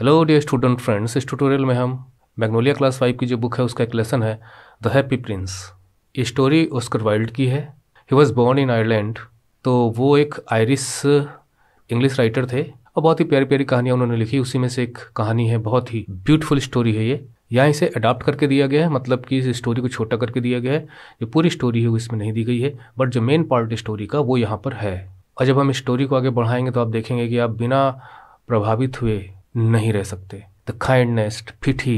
Hello dear student friends इस tutorial में हम मैग्नोलिया क्लास फाइव की जो बुक है उसका एक लेसन है द हैप्पी प्रिंस ये स्टोरी ओस्कर वाइल्ड की है he was born in Ireland तो वो एक आयरिस इंग्लिश राइटर थे और बहुत ही प्यारी प्यारी कहानियाँ उन्होंने लिखी उसी में से एक कहानी है बहुत ही ब्यूटीफुल स्टोरी है ये यहाँ इसे अडाप्ट करके दिया गया है मतलब कि इस स्टोरी को छोटा करके दिया गया है जो पूरी स्टोरी है वो इसमें नहीं दी गई है बट जो मेन पार्ट स्टोरी का वो यहाँ पर है और जब हम स्टोरी को आगे बढ़ाएंगे तो आप देखेंगे कि आप बिना प्रभावित हुए नहीं रह सकते the kindness pity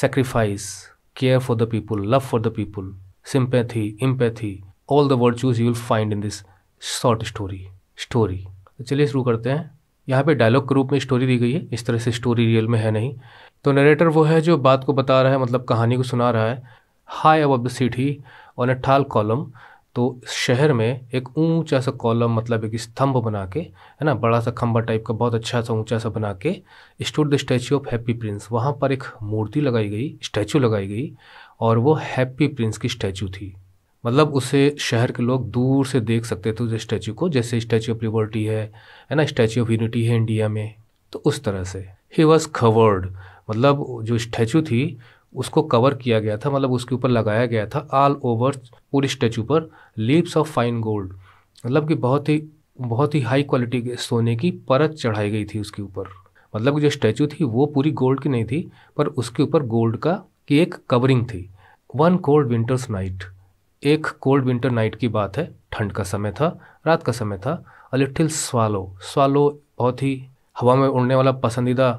sacrifice care for the people love for the people sympathy empathy all the virtues you will find in this short story story तो चलिए शुरू करते हैं यहाँ पे डायलॉग के रूप में स्टोरी दी गई है इस तरह से स्टोरी रियल में है नहीं तो नरेटर वो है जो बात को बता रहा है मतलब कहानी को सुना रहा है हाई अब द सिटी ऑन अ ठाल कॉलम तो शहर में एक ऊंचा सा कॉलम मतलब एक स्तंभ बना के है ना बड़ा सा खम्बा टाइप का बहुत अच्छा सा ऊंचा सा बना के stood the statue of happy prince वहाँ पर एक मूर्ति लगाई गई स्टैचू लगाई गई और वो हैप्पी प्रिंस की स्टैचू थी मतलब उसे शहर के लोग दूर से देख सकते थे उस स्टैचू को जैसे स्टैचू ऑफ लिबर्टी है है ना स्टैचू ऑफ यूनिटी है इंडिया में तो उस तरह से ही वॉज कवर्ड मतलब जो स्टैचू थी उसको कवर किया गया था मतलब उसके ऊपर लगाया गया था ऑल ओवर पूरी स्टैचू पर लीप्स ऑफ फाइन गोल्ड मतलब कि बहुत ही बहुत ही हाई क्वालिटी के सोने की परत चढ़ाई गई थी उसके ऊपर मतलब जो स्टैचू थी वो पूरी गोल्ड की नहीं थी पर उसके ऊपर गोल्ड का की एक कवरिंग थी वन कोल्ड विंटर्स नाइट एक कोल्ड विंटर नाइट की बात है ठंड का समय था रात का समय था अ लिटिल स्वालो स्वालो बहुत ही हवा में उड़ने वाला पसंदीदा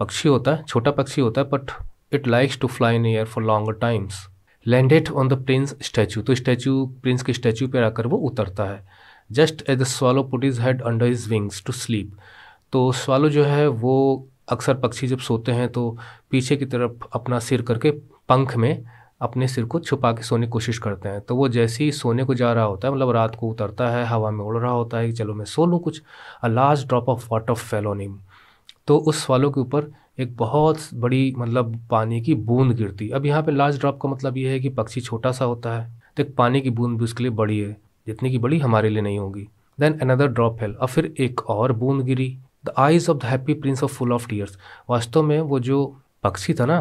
पक्षी होता है छोटा पक्षी होता है but it likes to fly in air for longer times landed on the prince statue तो स्टैचू प्रिंस के स्टैचू पर आकर वो उतरता है just as the swallow put his head under his wings to sleep तो स्वालो जो है वो अक्सर पक्षी जब सोते हैं तो पीछे की तरफ अपना सिर करके पंख में अपने सिर को छुपा के सोने की कोशिश करते हैं तो वो जैसे ही सोने को जा रहा होता है मतलब रात को उतरता है हवा में उड़ रहा होता है कि चलो मैं सो लूँ कुछ a large drop of water fell on him तो उस स्वालो के ऊपर एक बहुत बड़ी मतलब पानी की बूंद गिरती अब यहाँ पे लार्ज ड्रॉप का मतलब ये है कि पक्षी छोटा सा होता है तो एक पानी की बूंद भी उसके लिए बड़ी है जितनी की बड़ी हमारे लिए नहीं होगी देन अनदर ड्रॉप फेल और फिर एक और बूंद गिरी the eyes of the happy prince of full of tears वास्तव में वो जो पक्षी था ना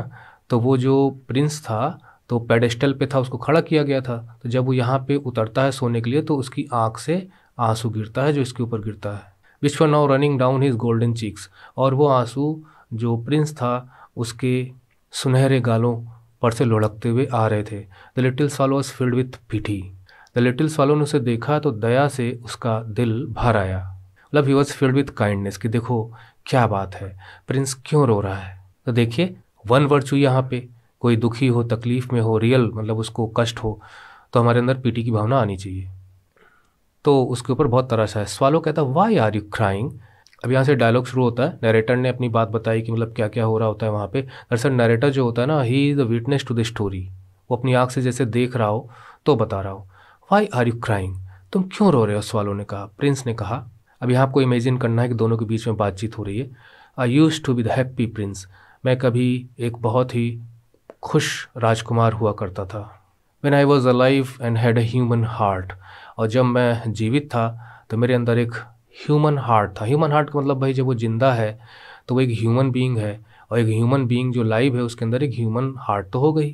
तो वो जो प्रिंस था तो पेडेस्टल पे था उसको खड़ा किया गया था तो जब वो यहाँ पे उतरता है सोने के लिए तो उसकी आँख से आंसू गिरता है जो इसके ऊपर गिरता है विश्व now running down his golden cheeks और वो आंसू जो प्रिंस था उसके सुनहरे गालों पर से लुढ़कते हुए आ रहे थे the little swallow was filled with pity the little swallow ने उसे देखा तो दया से उसका दिल भर आया मतलब he was filled with kindness कि देखो क्या बात है प्रिंस क्यों रो रहा है तो देखिए वन वर्चू यहाँ पे कोई दुखी हो तकलीफ में हो रियल मतलब उसको कष्ट हो तो हमारे अंदर पीटी की भावना आनी चाहिए तो उसके ऊपर बहुत तरस है स्वालो कहता वाई आर यू क्राइंग अब यहाँ से डायलॉग शुरू होता है नरेटर ने अपनी बात बताई कि मतलब क्या क्या हो रहा होता है वहाँ पे दरअसल नरेटर जो होता है ना he is the witness to the story वो अपनी आँख से जैसे देख रहा हो तो बता रहा हो वाई आर यू क्राइंग तुम क्यों रो रहे हो सवालों ने कहा प्रिंस ने कहा अब यहाँ आपको इमेजिन करना है कि दोनों के बीच में बातचीत हो रही है I used to be the happy prince मैं कभी एक बहुत ही खुश राजकुमार हुआ करता था when I was a life and had a human heart और जब मैं जीवित था तो मेरे अंदर एक ह्यूमन हार्ट था ह्यूमन हार्ट का मतलब भाई जब वो ज़िंदा है तो वो एक ह्यूमन बीइंग है और एक ह्यूमन बीइंग जो लाइव है उसके अंदर एक ह्यूमन हार्ट तो हो गई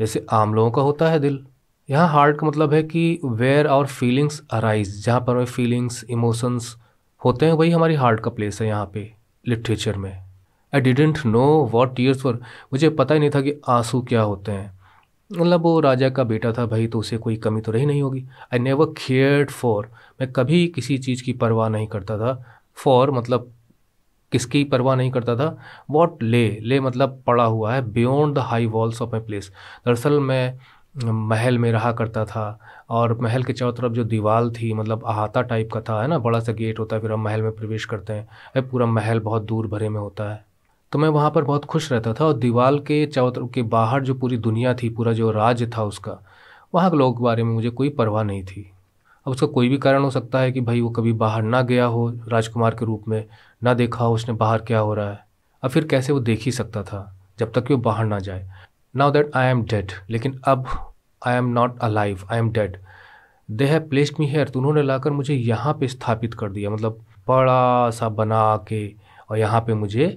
जैसे आम लोगों का होता है दिल यहाँ हार्ट का मतलब है कि वेयर आवर फीलिंग्स अराइज जहाँ पर हमें फीलिंग्स इमोशंस होते हैं वही हमारी हार्ट का प्लेस है यहाँ पे लिटरेचर में I didn't know what tears for मुझे पता ही नहीं था कि आंसू क्या होते हैं मतलब वो राजा का बेटा था भाई तो उसे कोई कमी तो रही नहीं होगी आई नेवर केयर्ड फॉर मैं कभी किसी चीज़ की परवाह नहीं करता था फॉर मतलब किसकी परवाह नहीं करता था वॉट ले ले मतलब पड़ा हुआ है beyond the high walls of my place दरअसल मैं महल में रहा करता था और महल के चारों तरफ जो दीवार थी मतलब अहाता टाइप का था है ना बड़ा सा गेट होता है फिर हम महल में प्रवेश करते हैं पूरा महल बहुत दूर भरे में होता है तो मैं वहाँ पर बहुत खुश रहता था और दीवाल के चौथ के बाहर जो पूरी दुनिया थी पूरा जो राज्य था उसका वहाँ के लोगों के बारे में मुझे कोई परवाह नहीं थी अब उसका कोई भी कारण हो सकता है कि भाई वो कभी बाहर ना गया हो राजकुमार के रूप में ना देखा हो उसने बाहर क्या हो रहा है अब फिर कैसे वो देख ही सकता था जब तक कि वो बाहर ना जाए now that I am dead लेकिन अब I am not a life I am dead they have placed me here तो उन्होंने लाकर मुझे यहाँ पे स्थापित कर दिया मतलब बड़ा सा बना के और यहाँ पे मुझे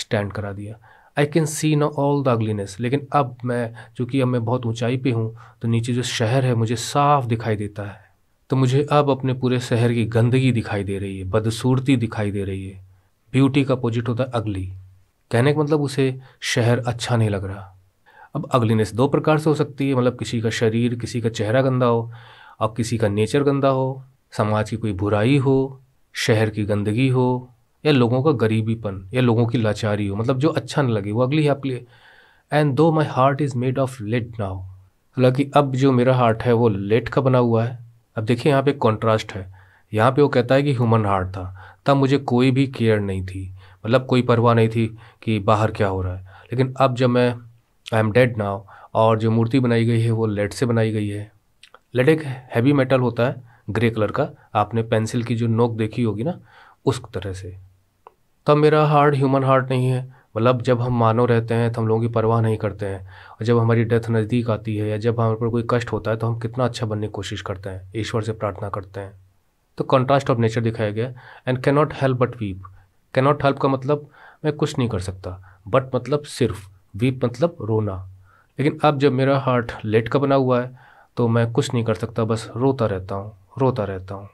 स्टैंड करा दिया I can see no all the ugliness लेकिन अब मैं चूँकि अब मैं बहुत ऊंचाई पे हूँ तो नीचे जो शहर है मुझे साफ दिखाई देता है तो मुझे अब अपने पूरे शहर की गंदगी दिखाई दे रही है बदसूरती दिखाई दे रही है ब्यूटी का अपोजिट होता है अगली कहने का मतलब उसे शहर अच्छा नहीं लग रहा अब अगलीनेस दो प्रकार से हो सकती है मतलब किसी का शरीर किसी का चेहरा गंदा हो अब किसी का नेचर गंदा हो समाज की कोई बुराई हो शहर की गंदगी हो या लोगों का गरीबीपन या लोगों की लाचारी हो मतलब जो अच्छा ना लगे वो अगली है आपके लिए and though my heart is made of lead now हालांकि अब जो मेरा हार्ट है वो लेट का बना हुआ है अब देखिए यहाँ पे कॉन्ट्रास्ट है यहाँ पे वो कहता है कि ह्यूमन हार्ट था तब मुझे कोई भी केयर नहीं थी मतलब कोई परवाह नहीं थी कि बाहर क्या हो रहा है लेकिन अब जब मैं आई एम डेड नाउ और जो मूर्ति बनाई गई है वो लेड से बनाई गई है लेड एक हैवी मेटल होता है ग्रे कलर का आपने पेंसिल की जो नोक देखी होगी ना उस तरह से तब मेरा हार्ट ह्यूमन हार्ट नहीं है मतलब जब हम मानव रहते हैं तो हम लोगों की परवाह नहीं करते हैं और जब हमारी डेथ नज़दीक आती है या जब हमारे पर कोई कष्ट होता है तो हम कितना अच्छा बनने की कोशिश करते हैं ईश्वर से प्रार्थना करते हैं तो कंट्रास्ट ऑफ नेचर दिखाया गया and can not help but weep can not help का मतलब मैं कुछ नहीं कर सकता बट मतलब सिर्फ वीप मतलब रोना लेकिन अब जब मेरा हार्ट लेट का बना हुआ है तो मैं कुछ नहीं कर सकता बस रोता रहता हूँ रोता रहता हूँ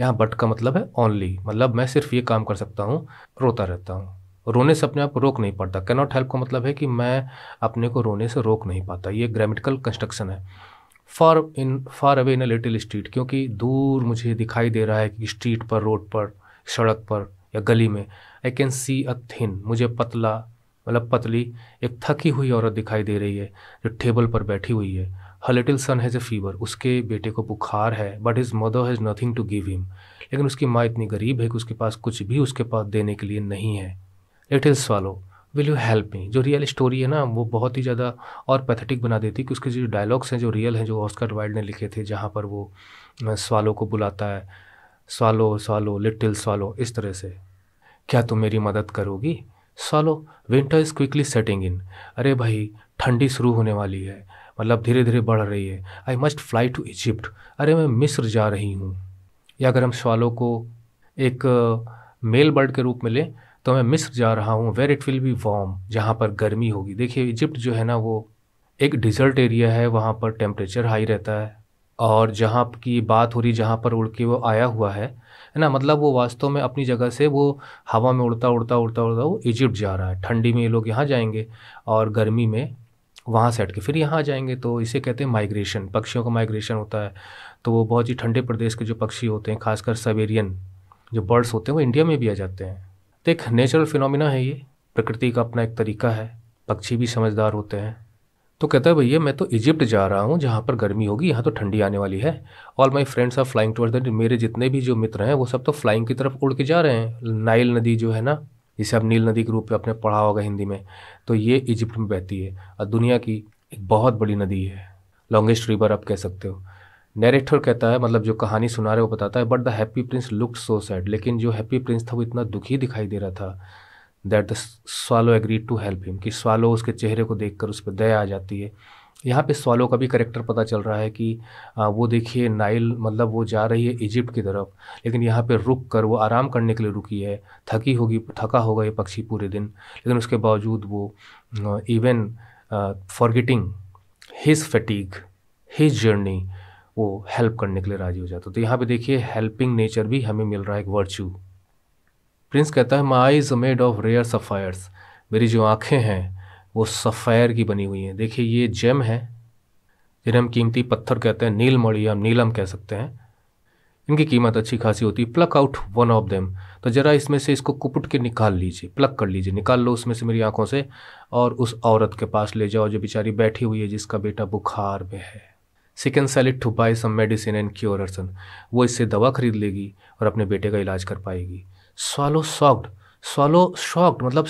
यहाँ बट का मतलब है ओनली मतलब मैं सिर्फ ये काम कर सकता हूँ रोता रहता हूँ रोने से अपने आप को रोक नहीं पाता कैनॉट हेल्प का मतलब है कि मैं अपने को रोने से रोक नहीं पाता ये ग्रामेटिकल कंस्ट्रक्शन है far in far away in a little street क्योंकि दूर मुझे दिखाई दे रहा है कि स्ट्रीट पर रोड पर सड़क पर या गली में आई कैन सी अ थिन मुझे पतला मतलब पतली एक थकी हुई औरत दिखाई दे रही है जो टेबल पर बैठी हुई है her little son has a fever उसके बेटे को बुखार है but his mother has nothing to give him लेकिन उसकी माँ इतनी गरीब है कि उसके पास कुछ भी उसके पास देने के लिए नहीं है is swallow will you help me जो रियल स्टोरी है ना वो बहुत ही ज़्यादा और पैथेटिक बना देती है कि उसके जो डायलॉग्स हैं जो रियल हैं जो ऑस्कर वाइल्ड ने लिखे थे जहाँ पर वो स्वालो को बुलाता है स्वालो स्वालो लिटिल स्वालो इस तरह से क्या तुम मेरी मदद करोगी swallow winter is quickly setting in अरे भाई ठंडी शुरू होने वाली है मतलब धीरे धीरे बढ़ रही है I must fly to Egypt अरे मैं मिस्र जा रही हूँ या अगर हम सवालों को एक मेल बर्ड के रूप में लें तो मैं मिस्र जा रहा हूँ where it will be warm जहाँ पर गर्मी होगी देखिए इजिप्ट जो है ना वो एक डिज़र्ट एरिया है वहाँ पर टेम्परेचर हाई रहता है और जहाँ की बात हो रही जहाँ पर उड़ के वो आया हुआ है है ना मतलब वो वास्तव में अपनी जगह से वो हवा में उड़ता उड़ता उड़ता उड़ता वो इजिप्ट जा रहा है ठंडी में ये लोग यहाँ जाएंगे और गर्मी में वहाँ हट के फिर यहाँ आ जाएंगे तो इसे कहते हैं माइग्रेशन पक्षियों का माइग्रेशन होता है तो वो बहुत ही ठंडे प्रदेश के जो पक्षी होते हैं खासकर सवेरियन जो बर्ड्स होते हैं वो इंडिया में भी आ जाते हैं तो एक नेचुरल फिनोमिना है ये प्रकृति का अपना एक तरीका है पक्षी भी समझदार होते हैं तो कहता है भैया मैं तो इजिप्ट जा रहा हूँ जहाँ पर गर्मी होगी यहाँ तो ठंडी आने वाली है all my friends are flying towards that मेरे जितने भी जो मित्र हैं वो सब तो फ्लाइंग की तरफ उड़ के जा रहे हैं नाइल नदी जो है ना जिसे आप नील नदी के रूप में अपने पढ़ा होगा हिंदी में तो ये इजिप्ट में बहती है और दुनिया की एक बहुत बड़ी नदी है लॉन्गेस्ट रिवर आप कह सकते हो नरेटर कहता है मतलब जो कहानी सुना रहे वो बताता है but the happy prince look so sad लेकिन जो हैप्पी प्रिंस था वो इतना दुखी दिखाई दे रहा था that the swallow agreed to help him कि स्वालो उसके चेहरे को देखकर उस पर दया आ जाती है यहाँ पे सॉलो का भी करेक्टर पता चल रहा है कि आ, वो देखिए नाइल मतलब वो जा रही है इजिप्ट की तरफ लेकिन यहाँ पे रुक कर वो आराम करने के लिए रुकी है थकी होगी थका होगा ये पक्षी पूरे दिन लेकिन उसके बावजूद वो even forgetting his fatigue his journey वो हेल्प करने के लिए राजी हो जाता तो यहाँ पे देखिए हेल्पिंग नेचर भी हमें मिल रहा है एक वर्च्यू प्रिंस कहता है my is made of rare sapphires मेरी जो आँखें हैं वो सफ़ैर की बनी हुई हैं देखिए ये जेम है जिन्हें हम कीमती पत्थर कहते हैं नीलमणि या नीलम कह सकते हैं इनकी कीमत अच्छी खासी होती है pluck out one of them तो ज़रा इसमें से इसको कुपट के निकाल लीजिए प्लक कर लीजिए निकाल लो उसमें से मेरी आंखों से और उस औरत के पास ले जाओ जो बेचारी बैठी हुई है जिसका बेटा बुखार में है she can sell it to buy some medicine and cure her son वो इससे दवा खरीद लेगी और अपने बेटे का इलाज कर पाएगी स्वालो सॉक्ड स्वालो शॉक्ड मतलब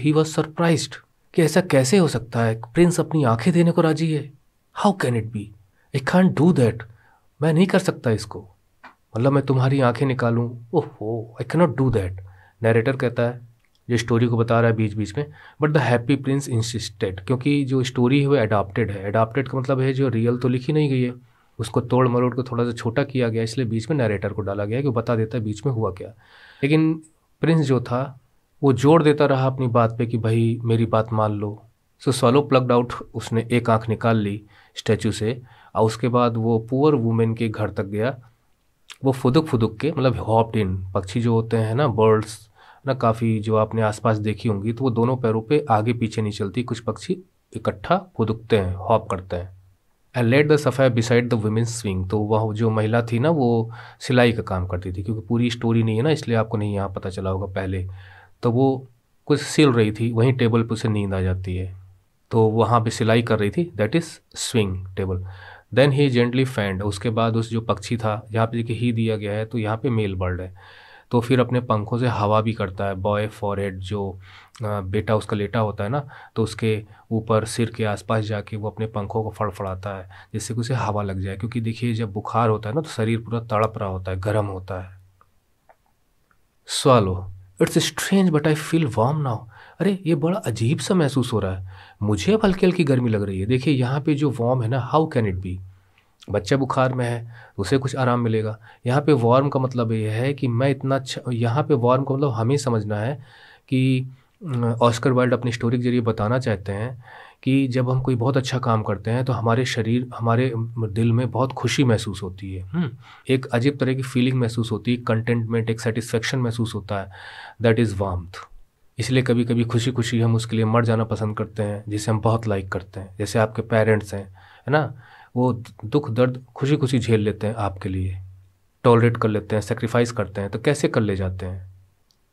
ही वॉज सरप्राइज्ड कि ऐसा कैसे हो सकता है प्रिंस अपनी आंखें देने को राजी है how can it be I can do that मैं नहीं कर सकता इसको मतलब मैं तुम्हारी आंखें निकालूं हो I cannot do that narrator कहता है जो स्टोरी को बता रहा है बीच बीच में but the happy prince insisted क्योंकि जो स्टोरी है वो अडाप्टेड है अडाप्टेड का मतलब है जो रियल तो लिखी नहीं गई है उसको तोड़ मरोड़ को थोड़ा सा छोटा किया गया इसलिए बीच में नरेटर को डाला गया कि बता देता है बीच में हुआ क्या लेकिन प्रिंस जो था वो जोर देता रहा अपनी बात पे कि भाई मेरी बात मान लो सो सॉलो प्लग्ड आउट उसने एक आंख निकाल ली स्टैचू से और उसके बाद वो पुअर वुमेन के घर तक गया वो फुदुक फुदुक के मतलब हॉप्ड इन पक्षी जो होते हैं ना बर्ड्स ना काफ़ी जो आपने आसपास देखी होंगी तो वो दोनों पैरों पे आगे पीछे नहीं चलती कुछ पक्षी इकट्ठा फुदुकते हैं हॉप करते हैं and let the sapphire beside the women's swing तो वह जो महिला थी ना वो सिलाई का काम करती थी क्योंकि पूरी स्टोरी नहीं है ना इसलिए आपको नहीं यहाँ पता चला होगा पहले तो वो कुछ सिल रही थी वहीं टेबल पर उसे नींद आ जाती है तो वहाँ पे सिलाई कर रही थी that is swing table then he gently fanned उसके बाद उस जो पक्षी था यहाँ पे देखिए ही दिया गया है तो यहाँ पे मेल बर्ड है तो फिर अपने पंखों से हवा भी करता है बॉय फॉरहेड जो बेटा उसका लेटा होता है ना तो उसके ऊपर सिर के आसपास जाके वो अपने पंखों को फड़फड़ाता है जिससे कि उसे हवा लग जाए क्योंकि देखिए जब बुखार होता है ना तो शरीर पूरा तड़प रहा होता है गर्म होता है swallow it's strange but I feel warm now अरे ये बड़ा अजीब सा महसूस हो रहा है मुझे अब हल्की हल्की गर्मी लग रही है देखिए यहाँ पे जो वार्म है ना हाउ कैन इट बी बच्चा बुखार में है उसे कुछ आराम मिलेगा यहाँ पे वार्म का मतलब ये है कि मैं इतना अच्छा यहाँ पे वार्म का मतलब हमें समझना है कि ऑस्कर अं, वाइल्ड अपनी स्टोरी के जरिए बताना चाहते हैं कि जब हम कोई बहुत अच्छा काम करते हैं तो हमारे शरीर हमारे दिल में बहुत खुशी महसूस होती है हम्म। एक अजीब तरह की फीलिंग महसूस होती है कंटेंटमेंट एक सेटिस्फेक्शन महसूस होता है दैट इज़ वार्म्थ इसलिए कभी कभी खुशी खुशी हम उसके लिए मर जाना पसंद करते हैं जिसे हम बहुत लाइक करते हैं जैसे आपके पेरेंट्स हैं है ना वो दुख दर्द खुशी खुशी झेल लेते हैं आपके लिए टॉलरेट कर लेते हैं सेक्रीफाइस करते हैं तो कैसे कर ले जाते हैं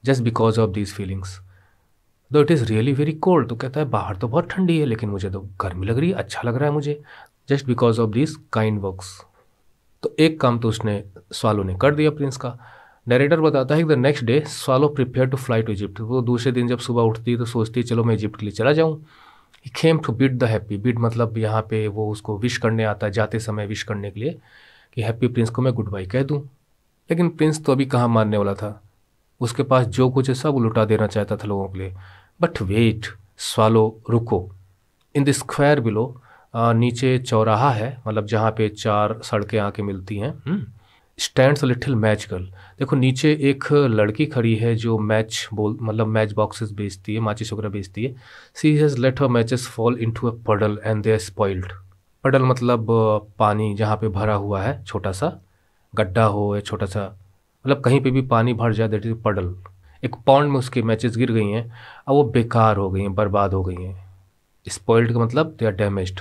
just because of these feelings though it is really very cold तो कहता है बाहर तो बहुत ठंडी है लेकिन मुझे तो गर्मी लग रही है अच्छा लग रहा है मुझे just because of this kind works तो एक काम तो उसने स्वालो ने कर दिया प्रिंस का डायरेक्टर बताता है कि the next day swallow prepare to fly to Egypt वो दूसरे दिन जब सुबह उठती है तो सोचती है चलो मैं इजिप्ट के लिए चला जाऊँ he came to bid the happy bid मतलब यहाँ पे वो उसको विश करने आता है जाते समय विश करने के लिए कि हैप्पी प्रिंस को मैं गुड बाई कह दूँ लेकिन प्रिंस तो अभी कहाँ मानने वाला था उसके पास जो कुछ है सब लुटा देना चाहता था लोगों के लिए बट वेट स्वालो रुको इन द स्क्वायर बिलो नीचे चौराहा है मतलब जहाँ पे चार सड़कें आके मिलती हैं स्टैंड लिटिल मैच गर्ल देखो नीचे एक लड़की खड़ी है जो मैच बोल मतलब मैच बॉक्सेस बेचती है माचिस वगैरह बेचती है she has let her matches fall in to a puddle and they spoiled पडल मतलब पानी जहाँ पे भरा हुआ है छोटा सा गड्ढा हो या छोटा सा मतलब कहीं पे भी पानी भर जाए दैट इज़ पडल एक पाउंड में उसकी मैचेस गिर गई हैं अब वो बेकार हो गई हैं बर्बाद हो गई हैं स्पॉइल्ड का मतलब they are damage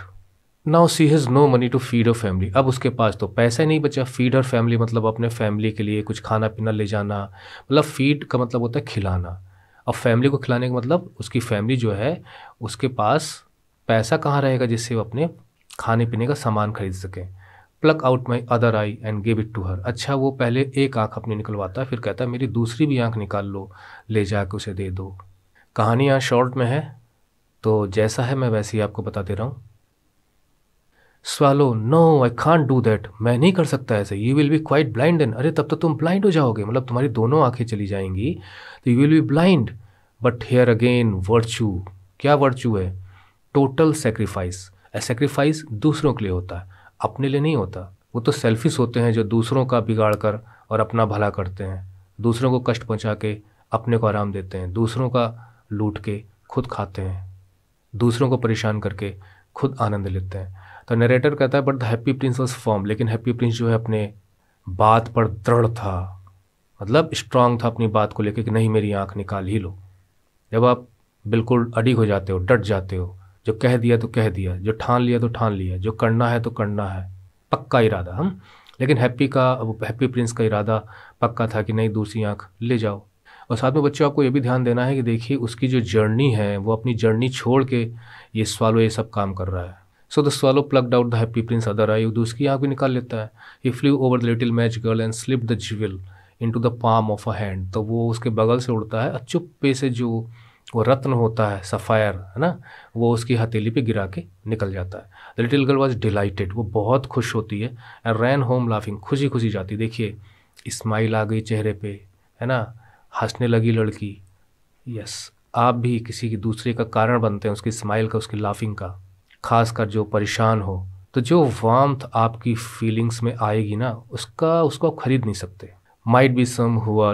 now she has no money to feed और फैमिली अब उसके पास तो पैसा ही नहीं बचा फीड और फैमिली मतलब अपने फैमिली के लिए कुछ खाना पीना ले जाना मतलब फीड का मतलब होता है खिलाना अब फैमिली को खिलाने का मतलब उसकी फैमिली जो है उसके पास पैसा कहाँ रहेगा जिससे वो अपने खाने पीने का सामान खरीद सकें pluck out my other eye and give it to her अच्छा वो पहले एक आंख अपनी निकलवाता फिर कहता है मेरी दूसरी भी आंख निकाल लो ले जा के उसे दे दो कहानी यहाँ शॉर्ट में है तो जैसा है मैं वैसे ही आपको बता दे रहा हूँ swallow no I can do that मैं नहीं कर सकता ऐसे you will be quite blind and अरे तब तो तुम ब्लाइंड हो जाओगे मतलब तुम्हारी दोनों आंखें चली जाएंगी तो you will be blind but here again virtue क्या वर्चू है टोटल सेक्रीफाइस ए सेक्रीफाइस दूसरों के लिए होता है अपने लिए नहीं होता वो तो सेल्फिश होते हैं जो दूसरों का बिगाड़ कर और अपना भला करते हैं दूसरों को कष्ट पहुंचा के अपने को आराम देते हैं दूसरों का लूट के खुद खाते हैं दूसरों को परेशान करके खुद आनंद लेते हैं तो नरेटर कहता है but the happy prince was firm लेकिन हैप्पी प्रिंस जो है अपने बात पर दृढ़ था मतलब स्ट्रांग था अपनी बात को लेकर कि नहीं मेरी आंख निकाल ही लो जब आप बिल्कुल अडिग हो जाते हो डट जाते हो जो कह दिया तो कह दिया जो ठान लिया तो ठान लिया जो करना है तो करना है पक्का इरादा हम लेकिन हैप्पी का हैप्पी प्रिंस का इरादा पक्का था कि नहीं दूसरी आँख ले जाओ और साथ में बच्चों आपको ये भी ध्यान देना है कि देखिए उसकी जो जर्नी है वो अपनी जर्नी छोड़ के ये स्वालो ये सब काम कर रहा है so the swallow plucked out the happy prince other eye दूसरी आँख भी निकाल लेता है he flew over the little match girl and slip the jewel in to the palm of a hand तो वो उसके बगल से उड़ता है चुप्पे से जो वो रत्न होता है सफ़ायर है ना वो उसकी हथेली पे गिरा के निकल जाता है the little girl was delighted वो बहुत खुश होती है एंड रैन होम लाफिंग खुशी खुशी जाती देखिए स्माइल आ गई चेहरे पे है ना हंसने लगी लड़की यस आप भी किसी के दूसरे का कारण बनते हैं उसकी स्माइल का उसकी लाफिंग का खासकर जो परेशान हो तो जो वार्म्थ आपकी फीलिंग्स में आएगी ना उसका उसको आप खरीद नहीं सकते might be some who are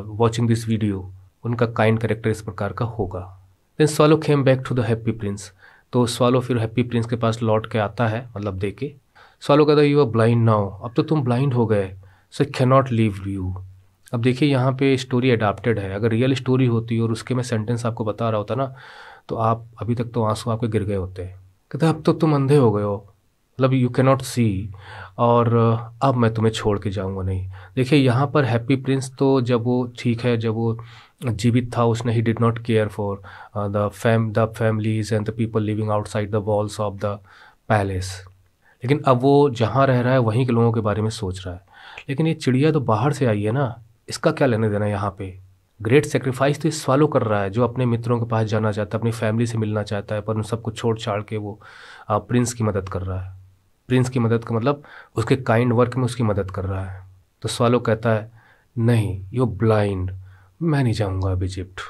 watching this video उनका काइंड करेक्टर इस प्रकार का होगा then swallow came back to the happy prince तो स्वालो फिर हैप्पी प्रिंस के पास लौट के आता है मतलब दे के स्वालो कहता है यू आर ब्लाइंड नाउ अब तो तुम ब्लाइंड हो गए so can not leave you अब देखिए यहाँ पे स्टोरी अडाप्टेड है अगर रियल स्टोरी होती और उसके मैं सेंटेंस आपको बता रहा होता ना तो आप अभी तक तो आंसू आपके गिर गए होते कहते अब तो तुम अंधे हो गए हो मतलब यू कैन नॉट सी और अब मैं तुम्हें छोड़ के जाऊँगा नहीं देखिए यहाँ पर हैप्पी प्रिंस तो जब वो ठीक है जब वो जीवित था उसने he did not care for the fam the families and the people living outside the walls of the palace लेकिन अब वो जहाँ रह रहा है वहीं के लोगों के बारे में सोच रहा है लेकिन ये चिड़िया तो बाहर से आई है ना इसका क्या लेने देना यहाँ पे ग्रेट सेक्रीफाइस तो स्वालो कर रहा है जो अपने मित्रों के पास जाना चाहता है अपनी फैमिली से मिलना चाहता है पर उन सबको छोड़ छाड़ के वो प्रिंस uh, की मदद कर रहा है प्रिंस की मदद का मतलब उसके काइंड वर्क में उसकी मदद कर रहा है तो स्वालो कहता है नहीं यू ब्लाइंड मैं नहीं जाऊँगा अब Egypt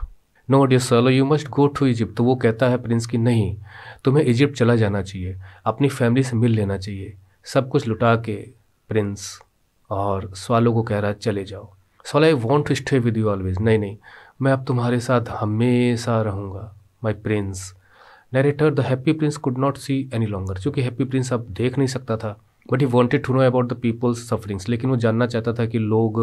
no dear swallow you must go to Egypt तो वो कहता है प्रिंस की नहीं तुम्हें इजिप्ट चला जाना चाहिए अपनी फैमिली से मिल लेना चाहिए सब कुछ लुटा के प्रिंस और स्वालो को कह रहा है चले जाओ swallow I want to stay with you always नहीं नहीं मैं अब तुम्हारे साथ हमेशा रहूँगा my prince narrator the happy prince could not see any longer क्योंकि हैप्पी प्रिंस अब देख नहीं सकता था but he wanted to know about the people's sufferings लेकिन वो जानना चाहता था कि लोग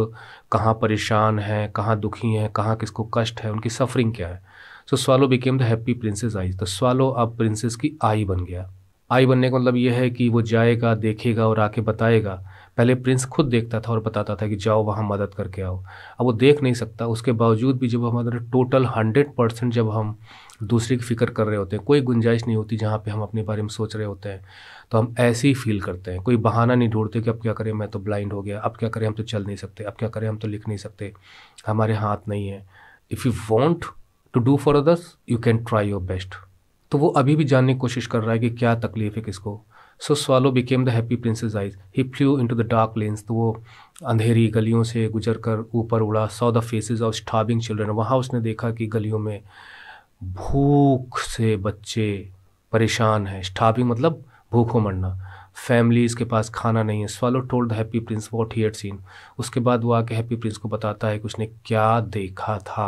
कहाँ परेशान हैं कहाँ दुखी हैं कहाँ किसको कष्ट है उनकी सफरिंग क्या है so swallow became the happy prince's eyes the swallow अब प्रिंसेस की आई बन गया आई बनने का मतलब यह है कि वो जाएगा देखेगा और आके बताएगा पहले प्रिंस खुद देखता था और बताता था कि जाओ वहाँ मदद करके आओ अब वो देख नहीं सकता उसके बावजूद भी जब हमारे टोटल हंड्रेड परसेंट जब हम दूसरे की फ़िक्र कर रहे होते हैं कोई गुंजाइश नहीं होती जहाँ पे हम अपने बारे में सोच रहे होते हैं तो हम ऐसे ही फील करते हैं कोई बहाना नहीं ढूंढते कि अब क्या करें मैं तो ब्लाइंड हो गया अब क्या करें हम तो चल नहीं सकते अब क्या करें हम तो लिख नहीं सकते हमारे हाथ नहीं है if you want to do for others you can try your best तो वो अभी भी जानने की कोशिश कर रहा है कि क्या तकलीफ है किसको so swallow became the happy prince's eyes he flew in to the dark lanes तो वो अंधेरी गलियों से गुजर कर ऊपर उड़ा saw the faces of starving children वहाँ उसने देखा कि गलियों में भूख से बच्चे परेशान हैं स्टाफिंग मतलब भूखों मरना फैमिलीज़ के पास खाना नहीं है swallow told happy prince what he seen उसके बाद वो आके हैप्पी प्रिंस को बताता है कि उसने क्या देखा था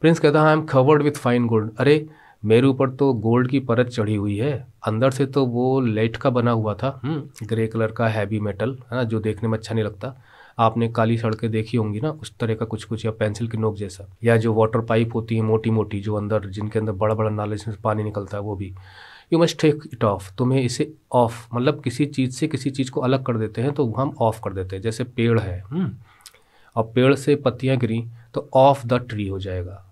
प्रिंस कहता है I am covered with fine gold अरे मेरे ऊपर तो गोल्ड की परत चढ़ी हुई है अंदर से तो वो लेट का बना हुआ था ग्रे हम्म, कलर का हैवी मेटल है ना जो देखने में अच्छा नहीं लगता आपने काली सड़कें देखी होंगी ना उस तरह का कुछ कुछ या पेंसिल की नोक जैसा या जो वाटर पाइप होती है मोटी मोटी जो अंदर जिनके अंदर बड़ा बड़ा नाले से पानी निकलता है वो भी you must take it off तुम्हें इसे ऑफ मतलब किसी चीज़ से किसी चीज़ को अलग कर देते हैं तो हम ऑफ कर देते हैं जैसे पेड़ है हम्म। और पेड़ से पत्तियाँ गिरी तो ऑफ द ट्री हो जाएगा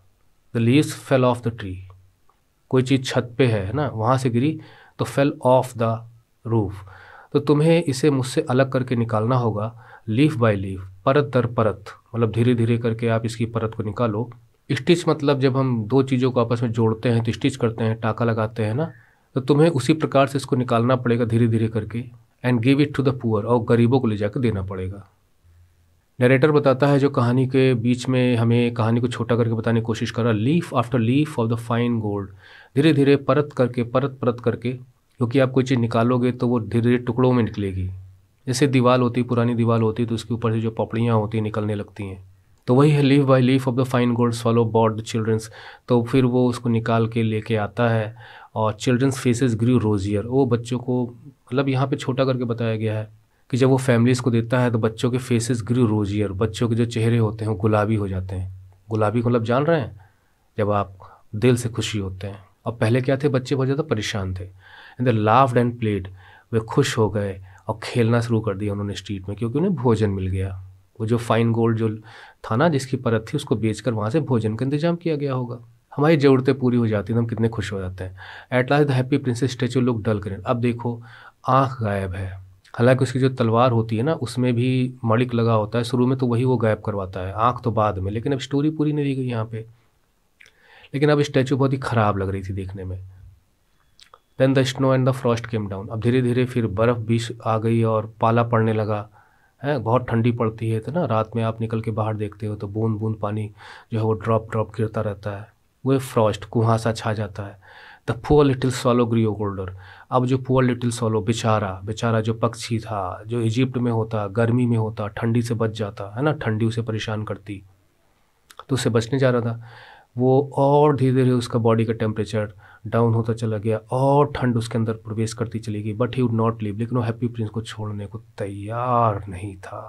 the leaves fell off the tree कोई चीज़ छत पे है ना वहाँ से गिरी तो फेल ऑफ द रूफ तो तुम्हें इसे मुझसे अलग करके निकालना होगा लीफ बाय लीफ परत दर परत मतलब धीरे धीरे करके आप इसकी परत को निकालो स्टिच मतलब जब हम दो चीज़ों को आपस में जोड़ते हैं तो स्टिच करते हैं टाका लगाते हैं ना तो तुम्हें उसी प्रकार से इसको निकालना पड़ेगा धीरे धीरे करके and give it to the poor और गरीबों को ले जाकर देना पड़ेगा नरेटर बताता है जो कहानी के बीच में हमें कहानी को छोटा करके बताने की कोशिश करा leaf after leaf of the fine gold धीरे धीरे परत करके परत परत करके क्योंकि आप कोई चीज़ निकालोगे तो वो धीरे धीरे टुकड़ों में निकलेगी जैसे दीवार होती पुरानी दीवार होती तो उसके ऊपर से जो पपड़ियाँ होती निकलने लगती हैं तो वही है leaf by leaf of the fine gold swallow brought the children's तो फिर वो उसको निकाल के लेके आता है और चिल्ड्रंस फेसेस ग्री रोजियर वो बच्चों को मतलब यहाँ पे छोटा करके बताया गया है कि जब वो फैमिलीज़ को देता है तो बच्चों के फेसेस ग्रीव रोजियर बच्चों के जो चेहरे होते हैं वो गुलाबी हो जाते हैं गुलाबी मतलब जान रहे हैं जब आप दिल से खुशी होते हैं और पहले क्या थे बच्चे बहुत ज़्यादा परेशान थे and the laughed and played वे खुश हो गए और खेलना शुरू कर दिया उन्होंने स्ट्रीट में क्योंकि उन्हें भोजन मिल गया वो जो फाइन गोल्ड जो था ना जिसकी परत थी उसको बेचकर वहाँ से भोजन का इंतजाम किया गया होगा हमारी ज़रूरतें पूरी हो जाती हैं हम कितने खुश हो जाते हैं at last the happy prince's statue look dull करें अब देखो आँख गायब है हालांकि उसकी जो तलवार होती है ना उसमें भी मणिक लगा होता है शुरू में तो वही वो गायब करवाता है आँख तो बाद में लेकिन अब स्टोरी पूरी नहीं दी गई यहाँ पे लेकिन अब स्टैचू बहुत ही ख़राब लग रही थी देखने में then the snow and the frost came down अब धीरे धीरे फिर बर्फ़ भी आ गई और पाला पड़ने लगा है बहुत ठंडी पड़ती है तो ना रात में आप निकल के बाहर देखते हो तो बूंद बूंद पानी जो है वो ड्रॉप ड्रॉप गिरता रहता है वो फ्रॉस्ट कुहासा छा जाता है the poor little swallow grew colder अब जो पुअर लिटिल सोलो बेचारा बेचारा जो पक्षी था जो इजिप्ट में होता गर्मी में होता ठंडी से बच जाता है ना ठंडी उसे परेशान करती तो उससे बचने जा रहा था वो और धीरे धीरे उसका बॉडी का टेम्परेचर डाउन होता चला गया और ठंड उसके अंदर प्रवेश करती चली गई but he would not leave लेकिन वो हैप्पी प्रिंस को छोड़ने को तैयार नहीं था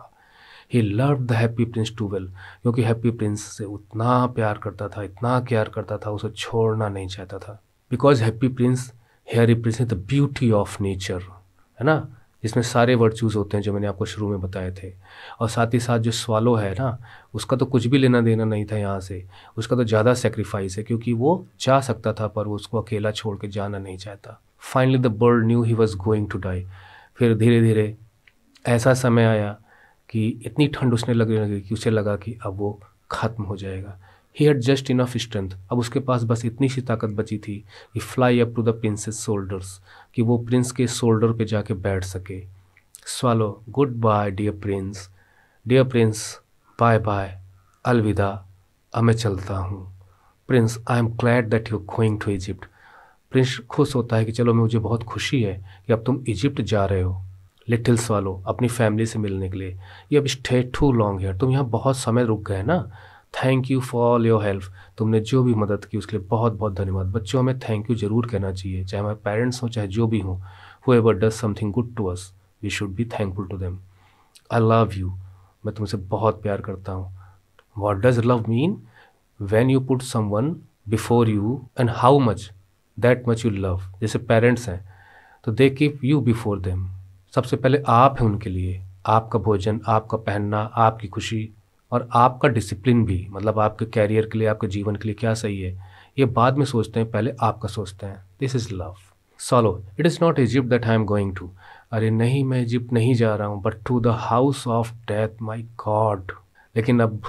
he love the happy prince too well क्योंकि हैप्पी प्रिंस से उतना प्यार करता था इतना प्यार करता था उसे छोड़ना नहीं चाहता था because happy prince here represent the beauty of nature है ना जिसमें सारे वर्चूज होते हैं जो मैंने आपको शुरू में बताए थे और साथ ही साथ जो स्वालो है ना उसका तो कुछ भी लेना देना नहीं था यहाँ से उसका तो ज़्यादा सेक्रीफाइस है क्योंकि वो जा सकता था पर वो उसको अकेला छोड़ के जाना नहीं चाहता finally the bird knew he was going to die फिर धीरे धीरे ऐसा समय आया कि इतनी ठंड उसने लगने लगी कि उसे लगा कि अब वो ख़त्म हो जाएगा he had just enough strength अब उसके पास बस इतनी सी ताकत बची थी कि fly up to the prince's shoulders कि वो प्रिंस के शोल्डर पे जाके बैठ सके swallow good bye dear prince dear prince bye bye अलविदा अब मैं चलता हूँ prince I am glad that you going to Egypt prince खुश होता है कि चलो मुझे बहुत खुशी है कि अब तुम इजिप्ट जा रहे हो लिटिल्स वालों अपनी फैमिली से मिलने के लिए ये अब स्टे टू लॉन्ग है तुम यहाँ बहुत समय रुक गए ना thank you for all your help तुमने जो भी मदद की उसके लिए बहुत बहुत धन्यवाद बच्चों में थैंक यू जरूर कहना चाहिए चाहे हमारे पेरेंट्स हों चाहे जो भी हों whoever does something good to us we should be thankful to them I love you मैं तुमसे बहुत प्यार करता हूँ what does love mean when you put someone before you and how much that much you love जैसे parents हैं तो they keep you before them सबसे पहले आप हैं उनके लिए आपका भोजन आपका पहनना आपकी खुशी और आपका डिसिप्लिन भी मतलब आपके कैरियर के लिए आपके जीवन के लिए क्या सही है ये बाद में सोचते हैं पहले आपका सोचते हैं this is love swallow it is not Egypt that I am going to अरे नहीं मैं इजिप्ट नहीं जा रहा हूँ but to the house of death my god लेकिन अब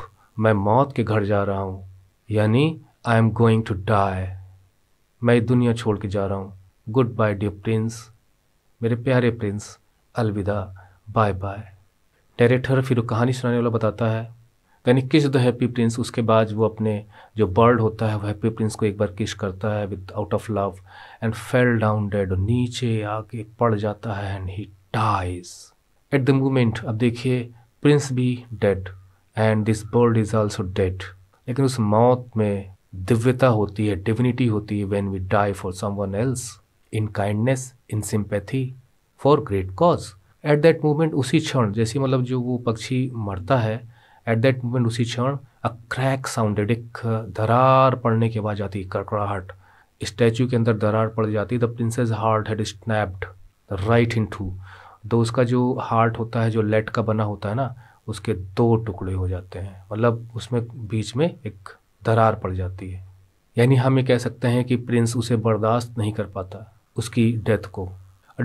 मैं मौत के घर जा रहा हूँ यानी I am going to die मैं दुनिया छोड़ के जा रहा हूँ गुड बाय डियर प्रिंस मेरे प्यारे प्रिंस अलविदा बाय बाय टेरेटर फिर कहानी सुनाने वाला बताता है यानी किस द हैप्पी प्रिंस उसके बाद वो अपने जो बर्ड होता है वो हैप्पी प्रिंस को एक बार किश करता है with out of love and fell down dead नीचे आके पड़ जाता है and he dies at the moment अब देखिए प्रिंस भी dead and this bird is also dead लेकिन उस मौत में दिव्यता होती है डिविनिटी होती है when we die for someone else in kindness in sympathy for great cause at that moment उसी क्षण जैसे मतलब जो वो पक्षी मरता है एट दैट मोमेंट उसी क्षण अ क्रैक साउंडेड एक दरार पड़ने के बाद जाती कड़कड़ाहट स्टैचू के अंदर दरार पड़ जाती the prince's heart had snapped right in two तो उसका जो हार्ट होता है जो लेट का बना होता है ना उसके दो टुकड़े हो जाते हैं मतलब उसमें बीच में एक दरार पड़ जाती है यानी हम ये कह सकते हैं कि प्रिंस उसे बर्दाश्त नहीं कर पाता उसकी डेथ को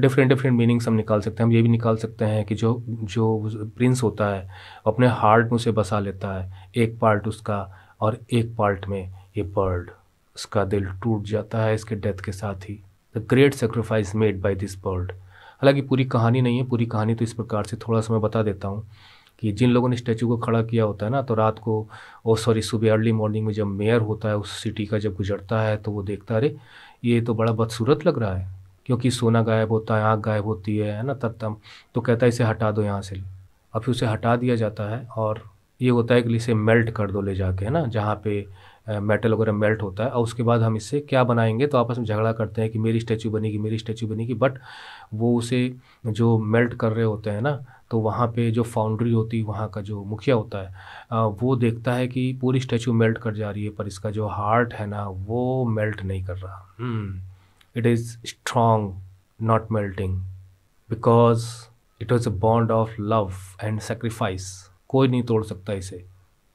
डिफरेंट डिफरेंट मीनिंग्स हम निकाल सकते हैं हम ये भी निकाल सकते हैं कि जो जो प्रिंस होता है अपने हार्ट में उसे बसा लेता है एक पार्ट उसका और एक पार्ट में ये बर्ड उसका दिल टूट जाता है इसके डेथ के साथ ही the great sacrifice made by this bird हालांकि पूरी कहानी नहीं है पूरी कहानी तो इस प्रकार से थोड़ा सा मैं बता देता हूँ कि जिन लोगों ने स्टैचू को खड़ा किया होता है ना तो रात को ओ सॉरी सुबह अर्ली मॉर्निंग में जब मेयर होता है उस सिटी का जब गुजरता है तो वो देखता है अरे ये तो बड़ा बदसूरत लग रहा है क्योंकि सोना गायब होता है आँख गायब होती है है ना तत्तम तो कहता है इसे हटा दो यहाँ से अब फिर उसे हटा दिया जाता है और ये होता है कि इसे मेल्ट कर दो ले जाके है ना जहाँ पे मेटल वगैरह मेल्ट होता है और उसके बाद हम इससे क्या बनाएंगे तो आपस में झगड़ा करते हैं कि मेरी स्टैचू बनेगी मेरी स्टैचू बनेगी बट वो उसे जो मेल्ट कर रहे होते हैं ना तो वहाँ पे जो फाउंड्री होती है वहाँ का जो मुखिया होता है वो देखता है कि पूरी स्टैचू मेल्ट कर जा रही है पर इसका जो हार्ट है ना वो मेल्ट नहीं कर रहा हम्म। it is strong, not melting, because it was a bond of love and sacrifice. कोई नहीं तोड़ सकता इसे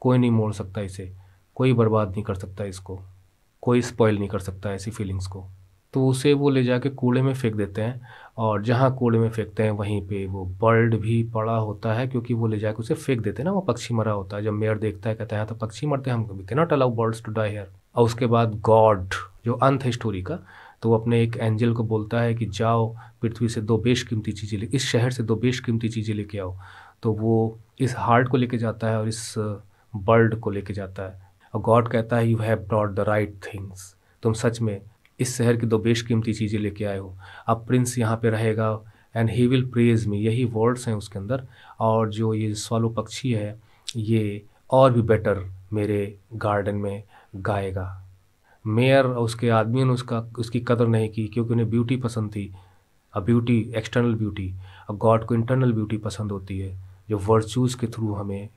कोई नहीं मोड़ सकता इसे कोई बर्बाद नहीं कर सकता इसको कोई स्पॉइल नहीं कर सकता ऐसी फीलिंग्स को तो उसे वो ले जाके कूड़े में फेंक देते हैं और जहाँ कूड़े में फेंकते हैं वहीं पे वो बर्ड भी पड़ा होता है क्योंकि वो ले जाके उसे फेंक देते हैं ना वो पक्षी मरा होता है जब मेयर देखता है कहता है हाँ, तो पक्षी मरते हैं हम कभी के not allow birds to die here और उसके बाद गॉड जो अंत है स्टोरी का तो वो अपने एक एंजल को बोलता है कि जाओ पृथ्वी से दो बेशकीमती चीज़ें ले इस शहर से दो बेशकीमती चीज़ें लेके आओ तो वो इस हार्ट को लेके जाता है और इस बर्ड को लेके जाता है और गॉड कहता है you have brought the right things तुम सच में इस शहर की दो बेशकीमती चीज़ें लेके आए हो अब प्रिंस यहाँ पे रहेगा and he will praise me यही वर्ड्स हैं उसके अंदर और जो ये स्वालो पक्षी है ये और भी बेटर मेरे गार्डन में गाएगा मेयर और उसके आदमियों ने उसका उसकी कदर नहीं की क्योंकि उन्हें ब्यूटी पसंद थी अब ब्यूटी एक्सटर्नल ब्यूटी और गॉड को इंटरनल ब्यूटी पसंद होती है जो वर्चूज़ के थ्रू हमें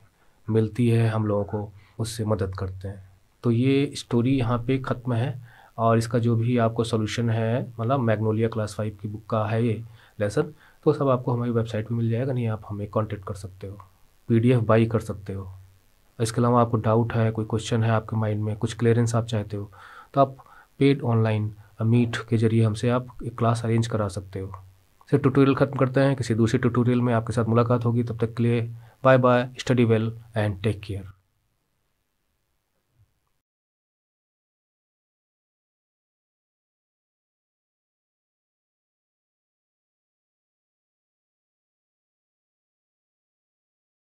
मिलती है हम लोगों को उससे मदद करते हैं तो ये स्टोरी यहाँ पे ख़त्म है और इसका जो भी आपको सोल्यूशन है मतलब मैग्नोलिया क्लास फाइव की बुक का है ये लेसन तो सब आपको हमारी वेबसाइट पर मिल जाएगा नहीं आप हमें कॉन्टेक्ट कर सकते हो पी बाई कर सकते हो इसके अलावा आपको डाउट है कोई क्वेश्चन है आपके माइंड में कुछ क्लियरेंस आप चाहते हो तो आप पेड ऑनलाइन मीट के जरिए हमसे आप एक क्लास अरेंज करा सकते हो सिर्फ ट्यूटोरियल ख़त्म करते हैं किसी दूसरे ट्यूटोरियल में आपके साथ मुलाकात होगी तब तक के लिए bye bye study well and take care